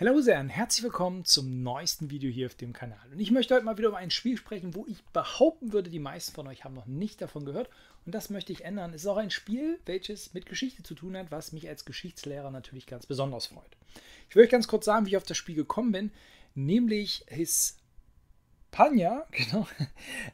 Hallo sehr und herzlich willkommen zum neuesten Video hier auf dem Kanal. Und ich möchte heute mal wieder über ein Spiel sprechen, wo ich behaupten würde, die meisten von euch haben noch nicht davon gehört. Und das möchte ich ändern. Es ist auch ein Spiel, welches mit Geschichte zu tun hat, was mich als Geschichtslehrer natürlich ganz besonders freut. Ich will euch ganz kurz sagen, wie ich auf das Spiel gekommen bin. Nämlich Hispania, genau,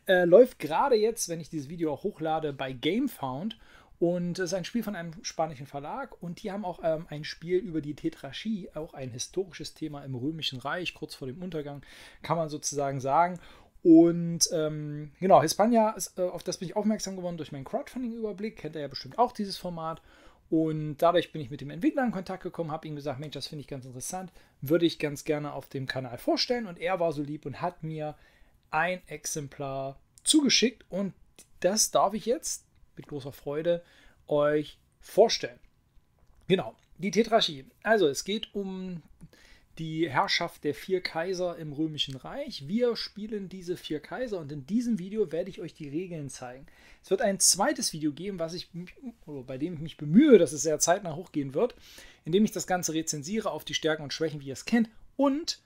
äh, läuft gerade jetzt, wenn ich dieses Video auch hochlade, bei GameFound. Und es ist ein Spiel von einem spanischen Verlag und die haben auch ähm, ein Spiel über die Tetrarchie, auch ein historisches Thema im Römischen Reich, kurz vor dem Untergang, kann man sozusagen sagen. Und ähm, genau, Hispania, ist, äh, auf das bin ich aufmerksam geworden durch meinen Crowdfunding-Überblick, kennt er ja bestimmt auch dieses Format. Und dadurch bin ich mit dem Entwickler in Kontakt gekommen, habe ihm gesagt, Mensch, das finde ich ganz interessant, würde ich ganz gerne auf dem Kanal vorstellen. Und er war so lieb und hat mir ein Exemplar zugeschickt und das darf ich jetzt mit großer Freude euch vorstellen. Genau, die Tetrarchie. Also es geht um die Herrschaft der vier Kaiser im Römischen Reich. Wir spielen diese vier Kaiser und in diesem Video werde ich euch die Regeln zeigen. Es wird ein zweites Video geben, was ich, bei dem ich mich bemühe, dass es sehr zeitnah hochgehen wird, indem ich das Ganze rezensiere auf die Stärken und Schwächen, wie ihr es kennt und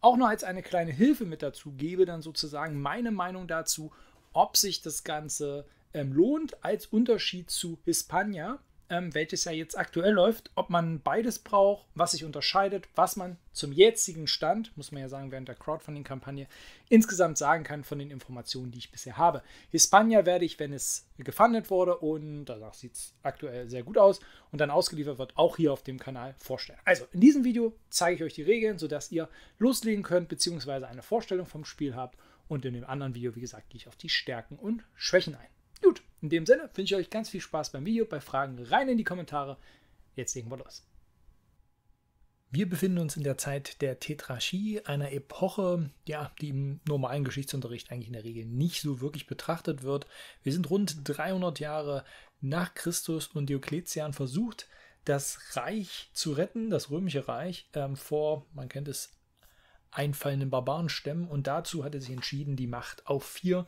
auch noch als eine kleine Hilfe mit dazu gebe, dann sozusagen meine Meinung dazu, ob sich das Ganze ähm, lohnt, als Unterschied zu Hispania, ähm, welches ja jetzt aktuell läuft, ob man beides braucht, was sich unterscheidet, was man zum jetzigen Stand, muss man ja sagen, während der Crowdfunding-Kampagne insgesamt sagen kann von den Informationen, die ich bisher habe. Hispania werde ich, wenn es gefundet wurde und danach sieht es aktuell sehr gut aus und dann ausgeliefert wird, auch hier auf dem Kanal vorstellen. Also in diesem Video zeige ich euch die Regeln, sodass ihr loslegen könnt, beziehungsweise eine Vorstellung vom Spiel habt und in dem anderen Video, wie gesagt, gehe ich auf die Stärken und Schwächen ein. In dem Sinne wünsche ich euch ganz viel Spaß beim Video, bei Fragen rein in die Kommentare. Jetzt legen wir los. Wir befinden uns in der Zeit der Tetrarchie, einer Epoche, ja, die im normalen Geschichtsunterricht eigentlich in der Regel nicht so wirklich betrachtet wird. Wir sind rund 300 Jahre nach Christus und Diokletian versucht, das Reich zu retten, das römische Reich, ähm, vor, man kennt es, einfallenden Barbarenstämmen. Und dazu hat er sich entschieden, die Macht auf vier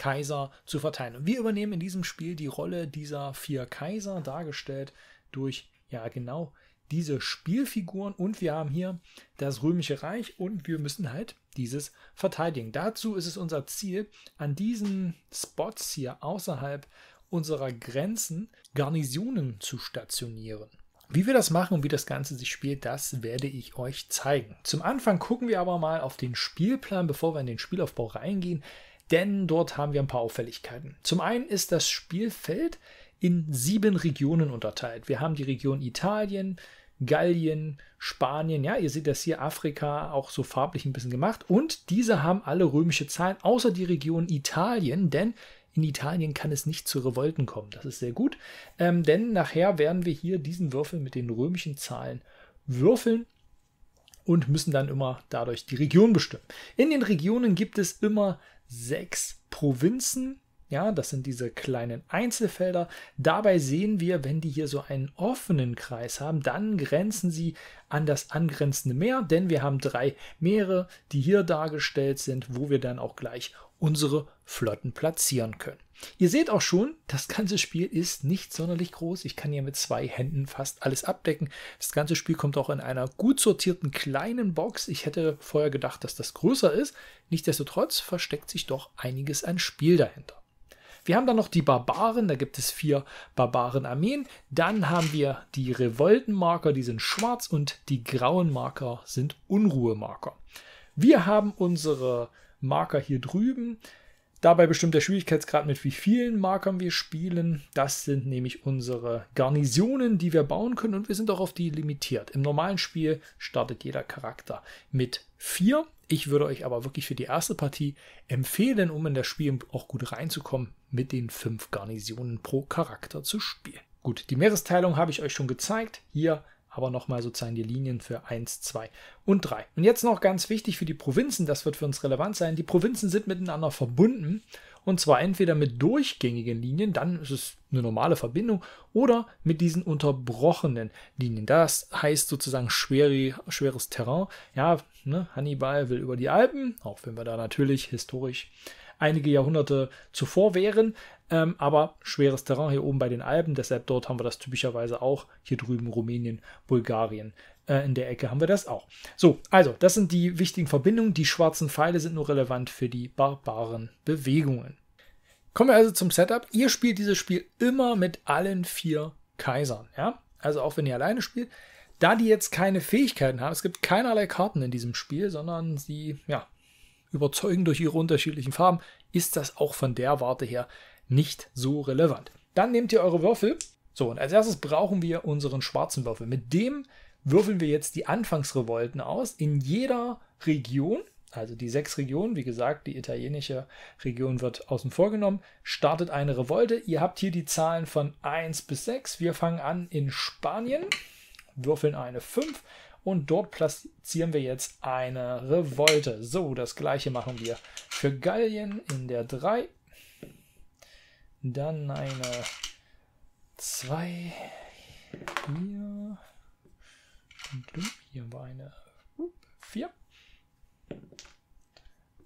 Kaiser zu verteilen. Und wir übernehmen in diesem Spiel die Rolle dieser vier Kaiser, dargestellt durch, ja genau, diese Spielfiguren und wir haben hier das Römische Reich und wir müssen halt dieses verteidigen. Dazu ist es unser Ziel, an diesen Spots hier außerhalb unserer Grenzen Garnisonen zu stationieren. Wie wir das machen und wie das Ganze sich spielt, das werde ich euch zeigen. Zum Anfang gucken wir aber mal auf den Spielplan, bevor wir in den Spielaufbau reingehen denn dort haben wir ein paar Auffälligkeiten. Zum einen ist das Spielfeld in sieben Regionen unterteilt. Wir haben die Region Italien, Gallien, Spanien, ja, ihr seht das hier, Afrika, auch so farblich ein bisschen gemacht. Und diese haben alle römische Zahlen, außer die Region Italien, denn in Italien kann es nicht zu Revolten kommen. Das ist sehr gut, ähm, denn nachher werden wir hier diesen Würfel mit den römischen Zahlen würfeln und müssen dann immer dadurch die Region bestimmen. In den Regionen gibt es immer sechs Provinzen ja, das sind diese kleinen Einzelfelder. Dabei sehen wir, wenn die hier so einen offenen Kreis haben, dann grenzen sie an das angrenzende Meer, denn wir haben drei Meere, die hier dargestellt sind, wo wir dann auch gleich unsere Flotten platzieren können. Ihr seht auch schon, das ganze Spiel ist nicht sonderlich groß. Ich kann hier mit zwei Händen fast alles abdecken. Das ganze Spiel kommt auch in einer gut sortierten kleinen Box. Ich hätte vorher gedacht, dass das größer ist. Nichtsdestotrotz versteckt sich doch einiges an Spiel dahinter. Wir haben dann noch die Barbaren, da gibt es vier Barbaren-Armeen. Dann haben wir die Revoltenmarker, die sind schwarz und die grauen Marker sind Unruhemarker. Wir haben unsere Marker hier drüben. Dabei bestimmt der Schwierigkeitsgrad mit wie vielen Markern wir spielen. Das sind nämlich unsere Garnisonen, die wir bauen können und wir sind auch auf die limitiert. Im normalen Spiel startet jeder Charakter mit vier ich würde euch aber wirklich für die erste Partie empfehlen, um in das Spiel auch gut reinzukommen, mit den fünf Garnisonen pro Charakter zu spielen. Gut, die Meeresteilung habe ich euch schon gezeigt. Hier aber nochmal sozusagen die Linien für 1, 2 und 3. Und jetzt noch ganz wichtig für die Provinzen, das wird für uns relevant sein. Die Provinzen sind miteinander verbunden und zwar entweder mit durchgängigen Linien, dann ist es eine normale Verbindung, oder mit diesen unterbrochenen Linien. Das heißt sozusagen schwere, schweres Terrain. Ja, Ne? Hannibal will über die Alpen, auch wenn wir da natürlich historisch einige Jahrhunderte zuvor wären, ähm, aber schweres Terrain hier oben bei den Alpen, deshalb dort haben wir das typischerweise auch, hier drüben Rumänien, Bulgarien, äh, in der Ecke haben wir das auch. So, also, das sind die wichtigen Verbindungen, die schwarzen Pfeile sind nur relevant für die barbaren Bewegungen. Kommen wir also zum Setup. Ihr spielt dieses Spiel immer mit allen vier Kaisern, ja? Also auch wenn ihr alleine spielt, da die jetzt keine Fähigkeiten haben, es gibt keinerlei Karten in diesem Spiel, sondern sie ja, überzeugen durch ihre unterschiedlichen Farben, ist das auch von der Warte her nicht so relevant. Dann nehmt ihr eure Würfel. So, und als erstes brauchen wir unseren schwarzen Würfel. Mit dem würfeln wir jetzt die Anfangsrevolten aus in jeder Region. Also die sechs Regionen, wie gesagt, die italienische Region wird außen vor genommen. Startet eine Revolte. Ihr habt hier die Zahlen von 1 bis 6. Wir fangen an in Spanien würfeln eine 5 und dort platzieren wir jetzt eine Revolte. So, das gleiche machen wir für Gallien in der 3. Dann eine 2. Hier. Hier war eine 4.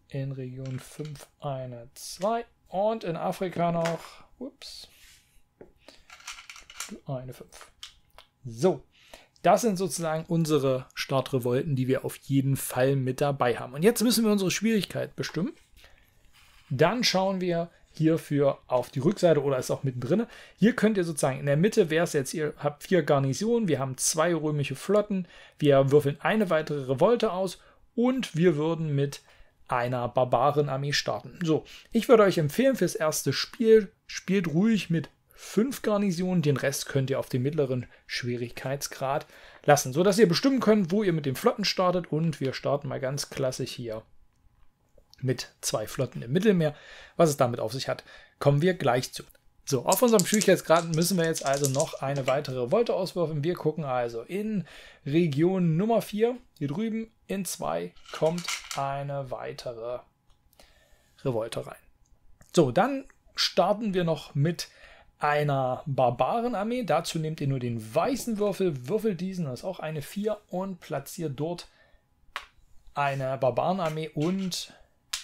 In Region 5 eine 2. Und in Afrika noch ups, eine 5. So. Das sind sozusagen unsere Startrevolten, die wir auf jeden Fall mit dabei haben. Und jetzt müssen wir unsere Schwierigkeit bestimmen. Dann schauen wir hierfür auf die Rückseite oder ist auch mittendrin. Hier könnt ihr sozusagen in der Mitte wäre es jetzt, ihr habt vier Garnisonen, wir haben zwei römische Flotten, wir würfeln eine weitere Revolte aus und wir würden mit einer Barbarenarmee starten. So, ich würde euch empfehlen fürs erste Spiel, spielt ruhig mit fünf Garnisonen. Den Rest könnt ihr auf dem mittleren Schwierigkeitsgrad lassen, sodass ihr bestimmen könnt, wo ihr mit den Flotten startet. Und wir starten mal ganz klassisch hier mit zwei Flotten im Mittelmeer. Was es damit auf sich hat, kommen wir gleich zu. So, auf unserem Schwierigkeitsgrad müssen wir jetzt also noch eine weitere Revolte auswerfen. Wir gucken also in Region Nummer 4, hier drüben in 2 kommt eine weitere Revolte rein. So, dann starten wir noch mit einer Barbarenarmee. Dazu nehmt ihr nur den weißen Würfel, würfelt diesen, das ist auch eine 4, und platziert dort eine Barbarenarmee und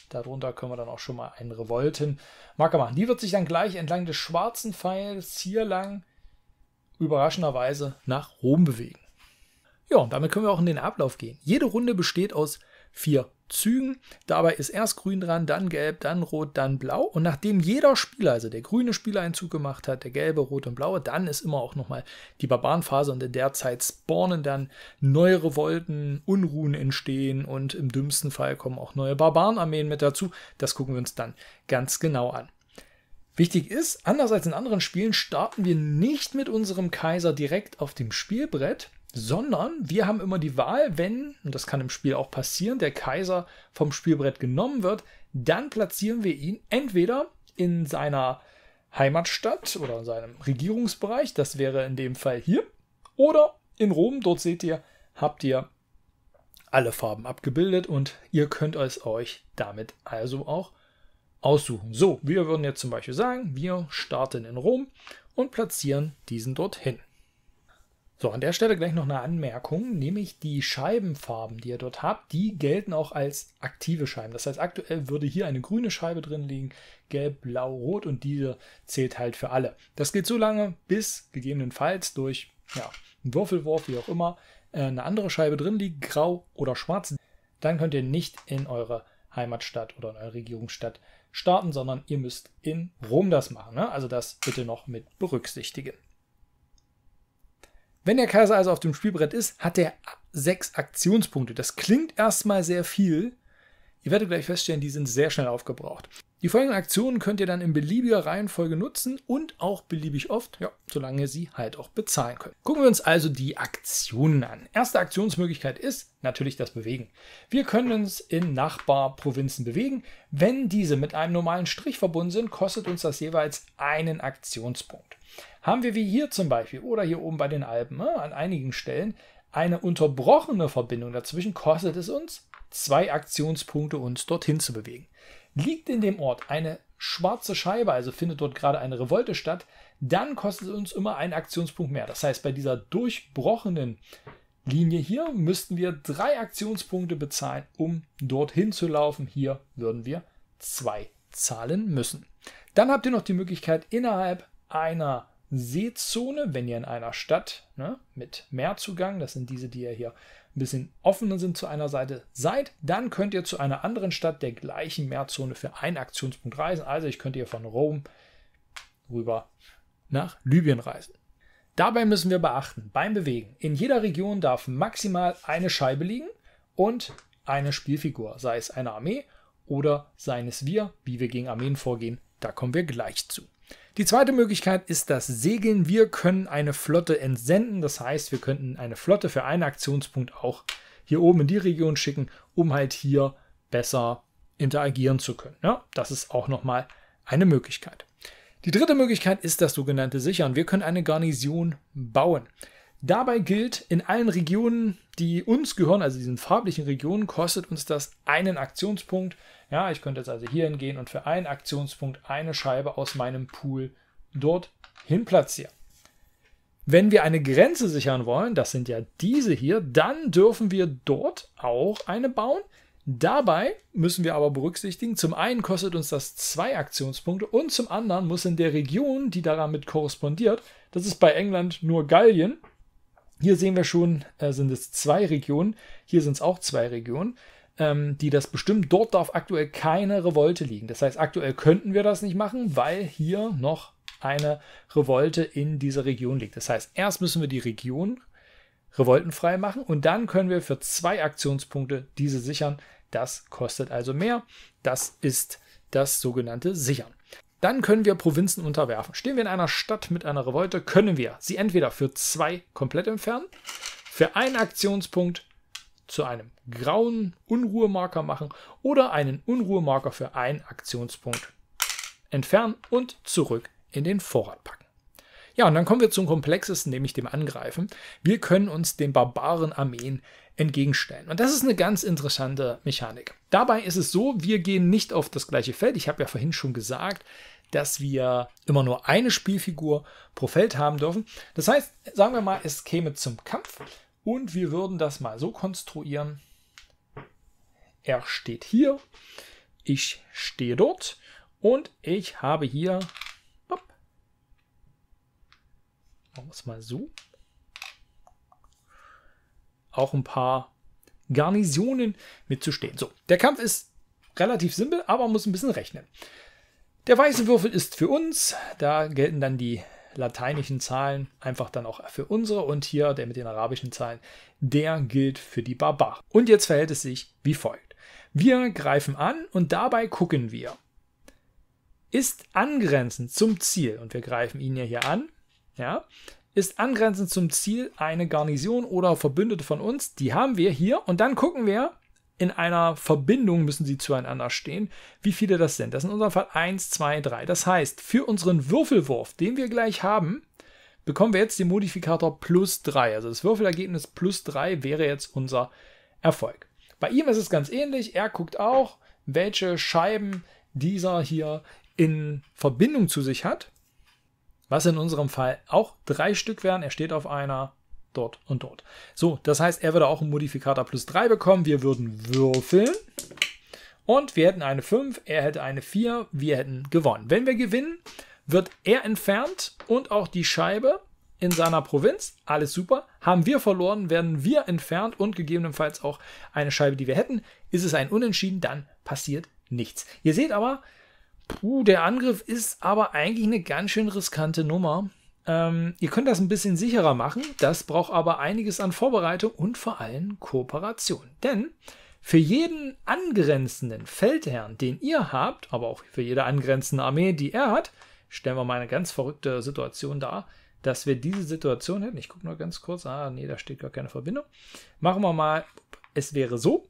darunter können wir dann auch schon mal einen Revolten Marker machen. Die wird sich dann gleich entlang des schwarzen Pfeils hier lang überraschenderweise nach Rom bewegen. Ja, und damit können wir auch in den Ablauf gehen. Jede Runde besteht aus vier Zügen. Dabei ist erst grün dran, dann gelb, dann rot, dann blau. Und nachdem jeder Spieler, also der grüne Spieler einen Zug gemacht hat, der gelbe, rot und blaue, dann ist immer auch nochmal die Barbarenphase und in der Zeit spawnen dann neue Revolten, Unruhen entstehen und im dümmsten Fall kommen auch neue Barbarenarmeen mit dazu. Das gucken wir uns dann ganz genau an. Wichtig ist, anders als in anderen Spielen starten wir nicht mit unserem Kaiser direkt auf dem Spielbrett, sondern wir haben immer die Wahl, wenn, und das kann im Spiel auch passieren, der Kaiser vom Spielbrett genommen wird, dann platzieren wir ihn entweder in seiner Heimatstadt oder in seinem Regierungsbereich, das wäre in dem Fall hier, oder in Rom, dort seht ihr, habt ihr alle Farben abgebildet und ihr könnt es euch damit also auch aussuchen. So, wir würden jetzt zum Beispiel sagen, wir starten in Rom und platzieren diesen dorthin. So, an der Stelle gleich noch eine Anmerkung, nämlich die Scheibenfarben, die ihr dort habt, die gelten auch als aktive Scheiben. Das heißt, aktuell würde hier eine grüne Scheibe drin liegen, gelb, blau, rot und diese zählt halt für alle. Das geht so lange, bis gegebenenfalls durch ja, einen Würfelwurf, wie auch immer, äh, eine andere Scheibe drin liegt, grau oder schwarz. Dann könnt ihr nicht in eure Heimatstadt oder in eure Regierungsstadt starten, sondern ihr müsst in Rom das machen. Ne? Also das bitte noch mit berücksichtigen. Wenn der Kaiser also auf dem Spielbrett ist, hat er sechs Aktionspunkte. Das klingt erstmal sehr viel. Ihr werdet gleich feststellen, die sind sehr schnell aufgebraucht. Die folgenden Aktionen könnt ihr dann in beliebiger Reihenfolge nutzen und auch beliebig oft, ja, solange ihr sie halt auch bezahlen könnt. Gucken wir uns also die Aktionen an. Erste Aktionsmöglichkeit ist natürlich das Bewegen. Wir können uns in Nachbarprovinzen bewegen. Wenn diese mit einem normalen Strich verbunden sind, kostet uns das jeweils einen Aktionspunkt. Haben wir wie hier zum Beispiel oder hier oben bei den Alpen ne, an einigen Stellen eine unterbrochene Verbindung dazwischen, kostet es uns zwei Aktionspunkte, uns dorthin zu bewegen. Liegt in dem Ort eine schwarze Scheibe, also findet dort gerade eine Revolte statt, dann kostet es uns immer einen Aktionspunkt mehr. Das heißt, bei dieser durchbrochenen Linie hier müssten wir drei Aktionspunkte bezahlen, um dorthin zu laufen. Hier würden wir zwei zahlen müssen. Dann habt ihr noch die Möglichkeit, innerhalb einer Seezone, wenn ihr in einer Stadt ne, mit Meerzugang, das sind diese, die ihr hier ein bisschen offener sind zu einer Seite seid, dann könnt ihr zu einer anderen Stadt der gleichen Mehrzone für einen Aktionspunkt reisen. Also ich könnte hier von Rom rüber nach Libyen reisen. Dabei müssen wir beachten, beim Bewegen, in jeder Region darf maximal eine Scheibe liegen und eine Spielfigur, sei es eine Armee oder seien es wir, wie wir gegen Armeen vorgehen, da kommen wir gleich zu. Die zweite Möglichkeit ist das Segeln. Wir können eine Flotte entsenden. Das heißt, wir könnten eine Flotte für einen Aktionspunkt auch hier oben in die Region schicken, um halt hier besser interagieren zu können. Ja, das ist auch nochmal eine Möglichkeit. Die dritte Möglichkeit ist das sogenannte Sichern. Wir können eine Garnison bauen. Dabei gilt, in allen Regionen, die uns gehören, also diesen farblichen Regionen, kostet uns das einen Aktionspunkt. Ja, ich könnte jetzt also hier hingehen und für einen Aktionspunkt eine Scheibe aus meinem Pool dort hin platzieren. Wenn wir eine Grenze sichern wollen, das sind ja diese hier, dann dürfen wir dort auch eine bauen. Dabei müssen wir aber berücksichtigen, zum einen kostet uns das zwei Aktionspunkte und zum anderen muss in der Region, die daran mit korrespondiert, das ist bei England nur Gallien, hier sehen wir schon, äh, sind es zwei Regionen, hier sind es auch zwei Regionen, ähm, die das bestimmen. Dort darf aktuell keine Revolte liegen. Das heißt, aktuell könnten wir das nicht machen, weil hier noch eine Revolte in dieser Region liegt. Das heißt, erst müssen wir die Region revoltenfrei machen und dann können wir für zwei Aktionspunkte diese sichern. Das kostet also mehr. Das ist das sogenannte Sichern. Dann können wir Provinzen unterwerfen. Stehen wir in einer Stadt mit einer Revolte, können wir sie entweder für zwei komplett entfernen, für einen Aktionspunkt zu einem grauen Unruhemarker machen oder einen Unruhemarker für einen Aktionspunkt entfernen und zurück in den Vorrat packen. Ja, und dann kommen wir zum komplexesten, nämlich dem Angreifen. Wir können uns den barbaren Armeen entgegenstellen. Und das ist eine ganz interessante Mechanik. Dabei ist es so, wir gehen nicht auf das gleiche Feld. Ich habe ja vorhin schon gesagt, dass wir immer nur eine Spielfigur pro Feld haben dürfen. Das heißt, sagen wir mal, es käme zum Kampf und wir würden das mal so konstruieren. Er steht hier, ich stehe dort und ich habe hier, bop, machen wir es mal so, auch ein paar Garnisonen mitzustehen. So, der Kampf ist relativ simpel, aber man muss ein bisschen rechnen. Der weiße Würfel ist für uns, da gelten dann die lateinischen Zahlen einfach dann auch für unsere und hier der mit den arabischen Zahlen, der gilt für die Barbar. Und jetzt verhält es sich wie folgt. Wir greifen an und dabei gucken wir. Ist angrenzend zum Ziel, und wir greifen ihn ja hier an, ja, ist angrenzend zum Ziel eine Garnison oder Verbündete von uns, die haben wir hier und dann gucken wir, in einer Verbindung müssen sie zueinander stehen. Wie viele das sind? Das sind in unserem Fall 1, 2, 3. Das heißt, für unseren Würfelwurf, den wir gleich haben, bekommen wir jetzt den Modifikator plus 3. Also das Würfelergebnis plus 3 wäre jetzt unser Erfolg. Bei ihm ist es ganz ähnlich. Er guckt auch, welche Scheiben dieser hier in Verbindung zu sich hat. Was in unserem Fall auch drei Stück wären. Er steht auf einer dort und dort. So, das heißt, er würde auch einen Modifikator plus 3 bekommen. Wir würden würfeln. Und wir hätten eine 5, er hätte eine 4, wir hätten gewonnen. Wenn wir gewinnen, wird er entfernt und auch die Scheibe in seiner Provinz. Alles super. Haben wir verloren, werden wir entfernt und gegebenenfalls auch eine Scheibe, die wir hätten. Ist es ein Unentschieden, dann passiert nichts. Ihr seht aber, puh, der Angriff ist aber eigentlich eine ganz schön riskante Nummer. Ähm, ihr könnt das ein bisschen sicherer machen, das braucht aber einiges an Vorbereitung und vor allem Kooperation. Denn für jeden angrenzenden Feldherrn, den ihr habt, aber auch für jede angrenzende Armee, die er hat, stellen wir mal eine ganz verrückte Situation dar, dass wir diese Situation hätten. Ich gucke nur ganz kurz. Ah, nee, da steht gar keine Verbindung. Machen wir mal, es wäre so,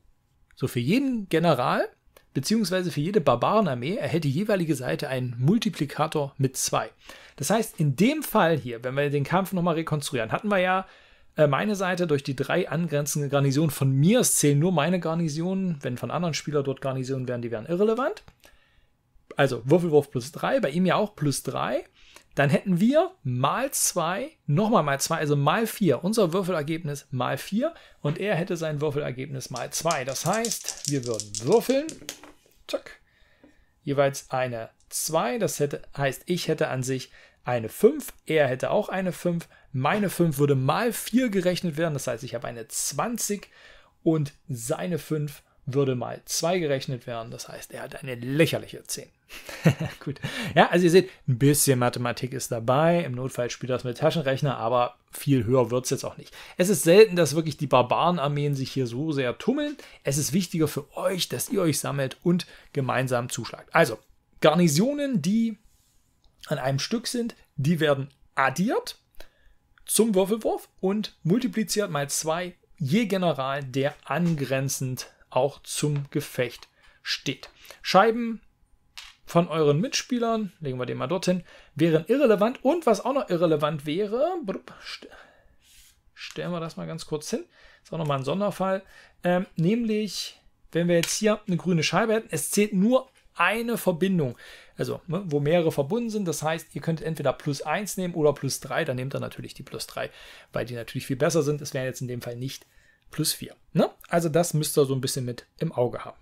so für jeden General beziehungsweise für jede Barbarenarmee erhält die jeweilige Seite einen Multiplikator mit 2. Das heißt, in dem Fall hier, wenn wir den Kampf nochmal rekonstruieren, hatten wir ja äh, meine Seite durch die drei angrenzenden Garnisonen von mir. Es zählen nur meine Garnisonen. Wenn von anderen Spielern dort Garnisonen wären, die wären irrelevant. Also Würfelwurf plus 3, bei ihm ja auch plus 3 dann hätten wir mal 2, nochmal mal 2, also mal 4, unser Würfelergebnis mal 4 und er hätte sein Würfelergebnis mal 2. Das heißt, wir würden würfeln, zack, jeweils eine 2, das hätte, heißt, ich hätte an sich eine 5, er hätte auch eine 5, meine 5 würde mal 4 gerechnet werden, das heißt, ich habe eine 20 und seine 5 würde mal 2 gerechnet werden. Das heißt, er hat eine lächerliche 10. Gut. Ja, also ihr seht, ein bisschen Mathematik ist dabei. Im Notfall spielt das mit Taschenrechner, aber viel höher wird es jetzt auch nicht. Es ist selten, dass wirklich die Barbarenarmeen sich hier so sehr tummeln. Es ist wichtiger für euch, dass ihr euch sammelt und gemeinsam zuschlagt. Also, Garnisonen, die an einem Stück sind, die werden addiert zum Würfelwurf und multipliziert mal 2 je General, der angrenzend auch zum Gefecht steht. Scheiben von euren Mitspielern, legen wir den mal dorthin, wären irrelevant. Und was auch noch irrelevant wäre, stellen wir das mal ganz kurz hin, ist auch nochmal ein Sonderfall, ähm, nämlich, wenn wir jetzt hier eine grüne Scheibe hätten, es zählt nur eine Verbindung, also ne, wo mehrere verbunden sind. Das heißt, ihr könnt entweder plus 1 nehmen oder plus 3, dann nehmt ihr natürlich die plus 3, weil die natürlich viel besser sind. Es wären jetzt in dem Fall nicht plus 4. Ne? Also das müsst ihr so ein bisschen mit im Auge haben.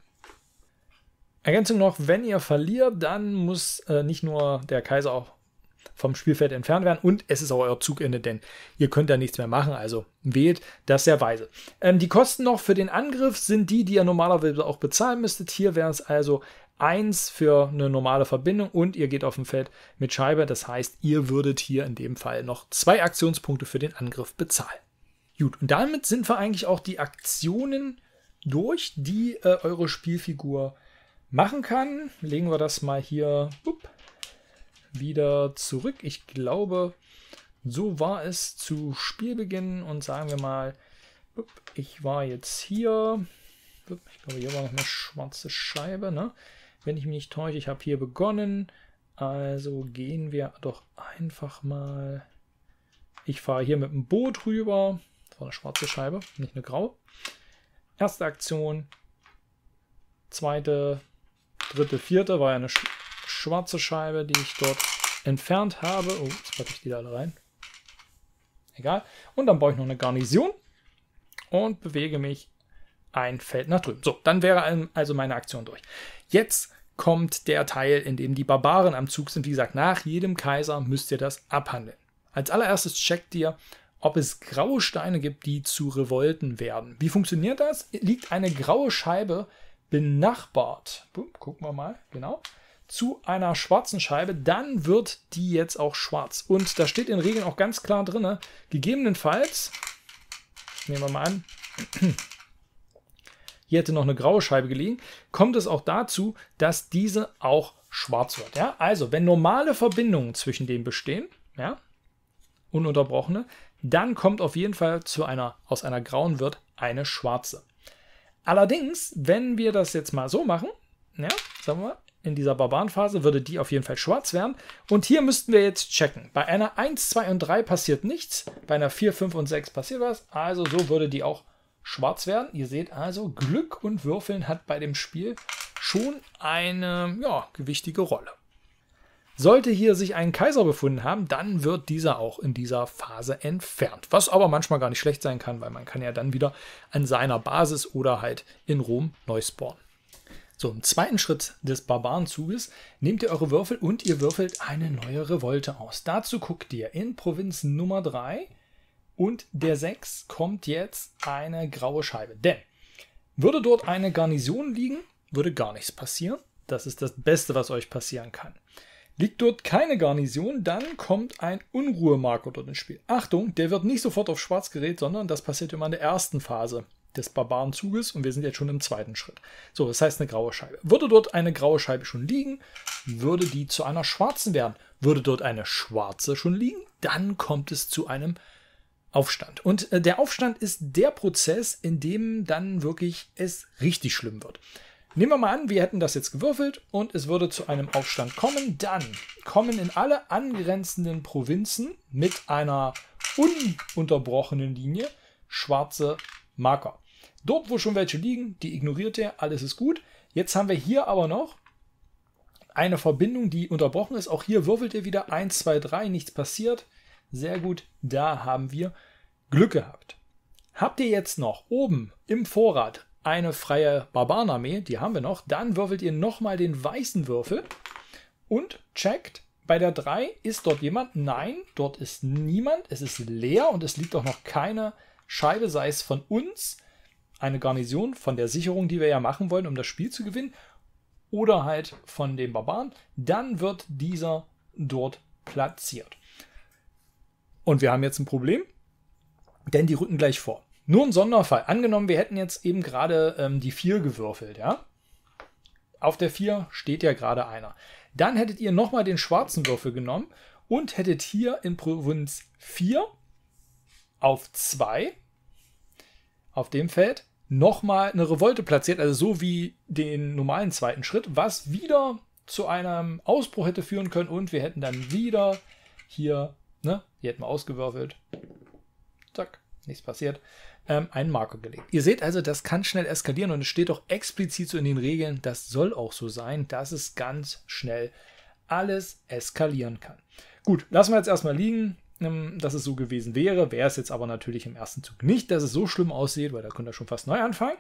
Ergänzung noch, wenn ihr verliert, dann muss äh, nicht nur der Kaiser auch vom Spielfeld entfernt werden und es ist auch euer Zugende, denn ihr könnt da nichts mehr machen, also wählt das sehr weise. Ähm, die Kosten noch für den Angriff sind die, die ihr normalerweise auch bezahlen müsstet. Hier wäre es also 1 für eine normale Verbindung und ihr geht auf dem Feld mit Scheibe, das heißt, ihr würdet hier in dem Fall noch zwei Aktionspunkte für den Angriff bezahlen. Gut, und damit sind wir eigentlich auch die Aktionen durch, die äh, eure Spielfigur machen kann. Legen wir das mal hier upp, wieder zurück. Ich glaube, so war es zu Spielbeginn und sagen wir mal, upp, ich war jetzt hier. Upp, ich glaube, hier war noch eine schwarze Scheibe. Ne? Wenn ich mich nicht täusche, ich habe hier begonnen. Also gehen wir doch einfach mal. Ich fahre hier mit dem Boot rüber. Das eine schwarze Scheibe, nicht eine graue. Erste Aktion, zweite, dritte, vierte war ja eine sch schwarze Scheibe, die ich dort entfernt habe. Oh, jetzt packe ich die da alle rein. Egal. Und dann baue ich noch eine Garnison und bewege mich ein Feld nach drüben. So, dann wäre also meine Aktion durch. Jetzt kommt der Teil, in dem die Barbaren am Zug sind. Wie gesagt, nach jedem Kaiser müsst ihr das abhandeln. Als allererstes checkt ihr, ob es graue Steine gibt, die zu Revolten werden. Wie funktioniert das? Liegt eine graue Scheibe benachbart, gucken wir mal, genau, zu einer schwarzen Scheibe, dann wird die jetzt auch schwarz. Und da steht in Regeln auch ganz klar drin, ne, gegebenenfalls, nehmen wir mal an, hier hätte noch eine graue Scheibe gelegen, kommt es auch dazu, dass diese auch schwarz wird. Ja? Also, wenn normale Verbindungen zwischen denen bestehen, ja, ununterbrochene, dann kommt auf jeden Fall zu einer, aus einer grauen wird eine schwarze. Allerdings, wenn wir das jetzt mal so machen, ja, sagen wir, in dieser Barbarenphase würde die auf jeden Fall schwarz werden. Und hier müssten wir jetzt checken. Bei einer 1, 2 und 3 passiert nichts. Bei einer 4, 5 und 6 passiert was. Also so würde die auch schwarz werden. Ihr seht also, Glück und Würfeln hat bei dem Spiel schon eine ja, gewichtige Rolle. Sollte hier sich ein Kaiser befunden haben, dann wird dieser auch in dieser Phase entfernt. Was aber manchmal gar nicht schlecht sein kann, weil man kann ja dann wieder an seiner Basis oder halt in Rom neu spawnen. So, im zweiten Schritt des Barbarenzuges nehmt ihr eure Würfel und ihr würfelt eine neue Revolte aus. Dazu guckt ihr in Provinz Nummer 3 und der 6 kommt jetzt eine graue Scheibe. Denn würde dort eine Garnison liegen, würde gar nichts passieren. Das ist das Beste, was euch passieren kann. Liegt dort keine Garnison, dann kommt ein Unruhemarker dort ins Spiel. Achtung, der wird nicht sofort auf schwarz gerät, sondern das passiert immer in der ersten Phase des Barbarenzuges und wir sind jetzt schon im zweiten Schritt. So, das heißt eine graue Scheibe. Würde dort eine graue Scheibe schon liegen, würde die zu einer schwarzen werden. Würde dort eine schwarze schon liegen, dann kommt es zu einem Aufstand. Und äh, der Aufstand ist der Prozess, in dem dann wirklich es richtig schlimm wird. Nehmen wir mal an, wir hätten das jetzt gewürfelt und es würde zu einem Aufstand kommen. Dann kommen in alle angrenzenden Provinzen mit einer ununterbrochenen Linie schwarze Marker. Dort, wo schon welche liegen, die ignoriert er, alles ist gut. Jetzt haben wir hier aber noch eine Verbindung, die unterbrochen ist. Auch hier würfelt er wieder 1, 2, 3, nichts passiert. Sehr gut, da haben wir Glück gehabt. Habt ihr jetzt noch oben im Vorrat eine freie Barbarenarmee, die haben wir noch. Dann würfelt ihr nochmal den weißen Würfel und checkt. Bei der 3 ist dort jemand? Nein, dort ist niemand. Es ist leer und es liegt auch noch keine Scheibe, sei es von uns, eine Garnison, von der Sicherung, die wir ja machen wollen, um das Spiel zu gewinnen, oder halt von dem Barbaren. Dann wird dieser dort platziert. Und wir haben jetzt ein Problem, denn die rücken gleich vor. Nur ein Sonderfall. Angenommen, wir hätten jetzt eben gerade ähm, die 4 gewürfelt, ja? Auf der 4 steht ja gerade einer. Dann hättet ihr nochmal den schwarzen Würfel genommen und hättet hier in Provinz 4 auf 2 auf dem Feld nochmal eine Revolte platziert, also so wie den normalen zweiten Schritt, was wieder zu einem Ausbruch hätte führen können und wir hätten dann wieder hier, ne, hier hätten wir ausgewürfelt, zack, nichts passiert, ähm, einen Marker gelegt. Ihr seht also, das kann schnell eskalieren und es steht auch explizit so in den Regeln, das soll auch so sein, dass es ganz schnell alles eskalieren kann. Gut, lassen wir jetzt erstmal liegen, ähm, dass es so gewesen wäre. Wäre es jetzt aber natürlich im ersten Zug nicht, dass es so schlimm aussieht, weil da könnt ihr schon fast neu anfangen.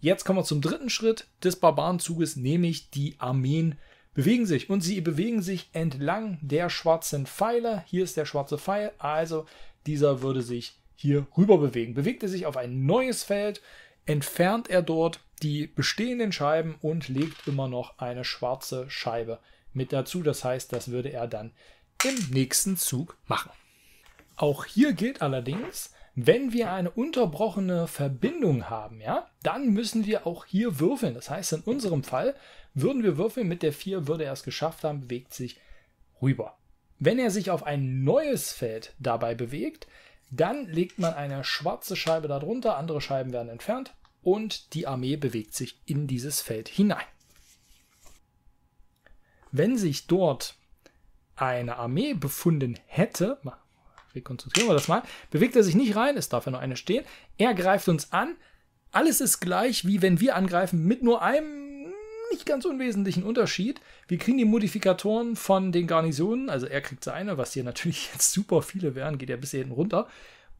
Jetzt kommen wir zum dritten Schritt des Barbarenzuges, nämlich die Armeen bewegen sich und sie bewegen sich entlang der schwarzen Pfeile. Hier ist der schwarze Pfeil, also dieser würde sich hier rüber bewegen. Bewegt er sich auf ein neues Feld, entfernt er dort die bestehenden Scheiben und legt immer noch eine schwarze Scheibe mit dazu. Das heißt, das würde er dann im nächsten Zug machen. Auch hier gilt allerdings, wenn wir eine unterbrochene Verbindung haben, ja, dann müssen wir auch hier würfeln. Das heißt, in unserem Fall würden wir würfeln mit der 4, würde er es geschafft haben, bewegt sich rüber. Wenn er sich auf ein neues Feld dabei bewegt, dann legt man eine schwarze Scheibe darunter, andere Scheiben werden entfernt und die Armee bewegt sich in dieses Feld hinein. Wenn sich dort eine Armee befunden hätte, rekonstruieren wir das mal, bewegt er sich nicht rein, es darf ja nur eine stehen, er greift uns an, alles ist gleich, wie wenn wir angreifen, mit nur einem nicht ganz unwesentlichen Unterschied. Wir kriegen die Modifikatoren von den Garnisonen, also er kriegt seine, was hier natürlich jetzt super viele wären, geht ja bis hierhin runter.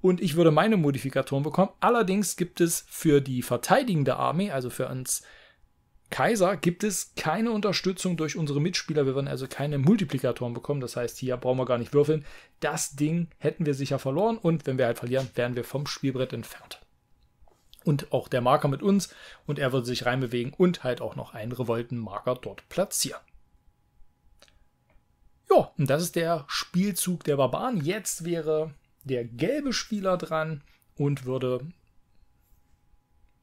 Und ich würde meine Modifikatoren bekommen. Allerdings gibt es für die verteidigende Armee, also für uns Kaiser, gibt es keine Unterstützung durch unsere Mitspieler. Wir würden also keine Multiplikatoren bekommen. Das heißt, hier brauchen wir gar nicht würfeln. Das Ding hätten wir sicher verloren und wenn wir halt verlieren, wären wir vom Spielbrett entfernt und auch der Marker mit uns und er würde sich reinbewegen und halt auch noch einen Revoltenmarker dort platzieren. Ja, und das ist der Spielzug der Barbaren. Jetzt wäre der gelbe Spieler dran und würde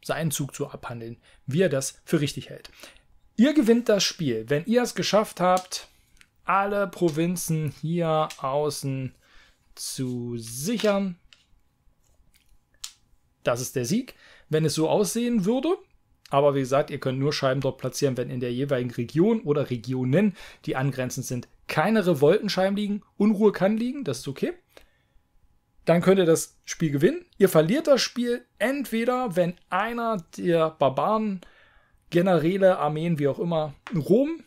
seinen Zug zu abhandeln, wie er das für richtig hält. Ihr gewinnt das Spiel, wenn ihr es geschafft habt, alle Provinzen hier außen zu sichern. Das ist der Sieg wenn es so aussehen würde. Aber wie gesagt, ihr könnt nur Scheiben dort platzieren, wenn in der jeweiligen Region oder Regionen, die angrenzend sind, keine Revoltenscheiben liegen. Unruhe kann liegen, das ist okay. Dann könnt ihr das Spiel gewinnen. Ihr verliert das Spiel entweder, wenn einer der Barbaren, Generäle, Armeen, wie auch immer, Rom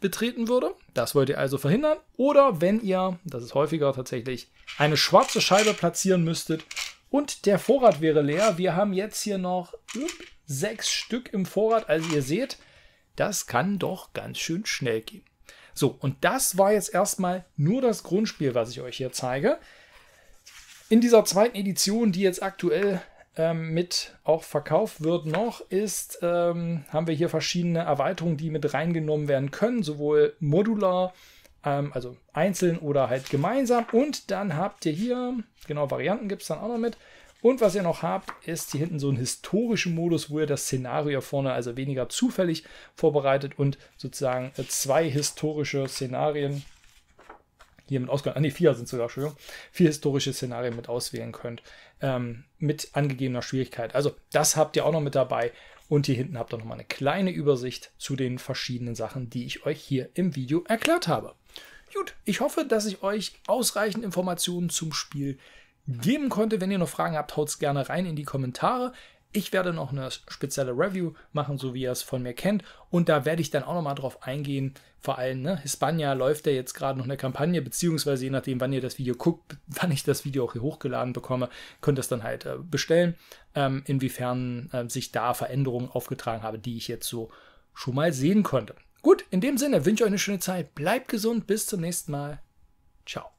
betreten würde. Das wollt ihr also verhindern. Oder wenn ihr, das ist häufiger tatsächlich, eine schwarze Scheibe platzieren müsstet und der Vorrat wäre leer. Wir haben jetzt hier noch sechs Stück im Vorrat. Also ihr seht, das kann doch ganz schön schnell gehen. So, und das war jetzt erstmal nur das Grundspiel, was ich euch hier zeige. In dieser zweiten Edition, die jetzt aktuell ähm, mit auch verkauft wird noch, ist, ähm, haben wir hier verschiedene Erweiterungen, die mit reingenommen werden können, sowohl modular ähm, also einzeln oder halt gemeinsam. Und dann habt ihr hier, genau, Varianten gibt es dann auch noch mit. Und was ihr noch habt, ist hier hinten so einen historischen Modus, wo ihr das Szenario vorne also weniger zufällig vorbereitet und sozusagen äh, zwei historische Szenarien hier mit auswählen, ah ne, vier sind sogar, Entschuldigung, vier historische Szenarien mit auswählen könnt, ähm, mit angegebener Schwierigkeit. Also das habt ihr auch noch mit dabei. Und hier hinten habt ihr nochmal eine kleine Übersicht zu den verschiedenen Sachen, die ich euch hier im Video erklärt habe. Gut, ich hoffe, dass ich euch ausreichend Informationen zum Spiel geben konnte. Wenn ihr noch Fragen habt, haut es gerne rein in die Kommentare. Ich werde noch eine spezielle Review machen, so wie ihr es von mir kennt. Und da werde ich dann auch nochmal drauf eingehen. Vor allem, ne, Hispania läuft ja jetzt gerade noch eine Kampagne, beziehungsweise je nachdem, wann ihr das Video guckt, wann ich das Video auch hier hochgeladen bekomme, könnt ihr es dann halt äh, bestellen, ähm, inwiefern äh, sich da Veränderungen aufgetragen haben, die ich jetzt so schon mal sehen konnte. Gut, in dem Sinne wünsche ich euch eine schöne Zeit. Bleibt gesund, bis zum nächsten Mal. Ciao.